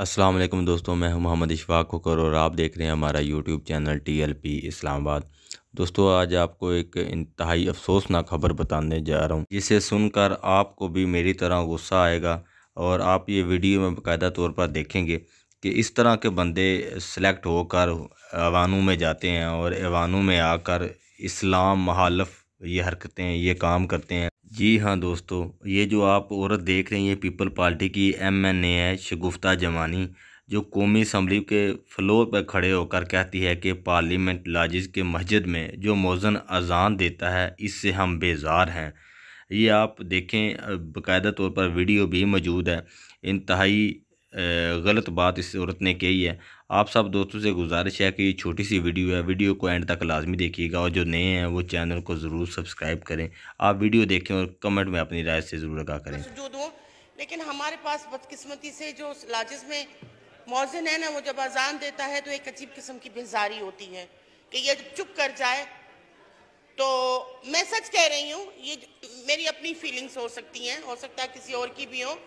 अस्सलाम वालेकुम दोस्तों मैं हूं मोहम्मद इशफाक खोकर और आप देख रहे हैं हमारा YouTube channel T L P Islamabad दोस्तों आज आपको एक इंतहाई अफसोसनाक खबर बताने जा रहा हूं जिसे सुनकर आपको भी मेरी तरह गुस्सा आएगा और आप ये वीडियो में बाकायदा तौर पर देखेंगे कि इस तरह के बंदे सेलेक्ट होकर अवानों में जाते हैं और अवानों में आकर इस्लाम महालफ ये हरकतें ये काम करते हैं जी हाँ दोस्तों ये जो आप औरत देख रही हैं पीपल पार्टी की एम एन ए है शगुफ्ता जमानी जो कौमी असम्बली के फ्लोर पर खड़े होकर कहती है कि पार्लियामेंट लाजिज के मस्जिद में जो मौजन अजान देता है इससे हम बेजार हैं ये आप देखें बाकायदा तौर पर वीडियो भी मौजूद है इंतहाई गलत बात इस औरत ने कही है आप सब दोस्तों से गुजारिश है कि ये छोटी सी वीडियो है वीडियो को एंड तक लाजमी देखिएगा और जो नए हैं वो चैनल को ज़रूर सब्सक्राइब करें आप वीडियो देखें और कमेंट में अपनी राय से ज़रूर आगा करें जो दो लेकिन हमारे पास बदकस्मती से जो लाजिज में मौजन है ना वो जब अजान देता है तो एक अजीब किस्म की बेजारी होती है कि ये चुप कर जाए तो मैं सच कह रही हूँ ये मेरी अपनी फीलिंग्स हो सकती हैं हो सकता है किसी और की भी हो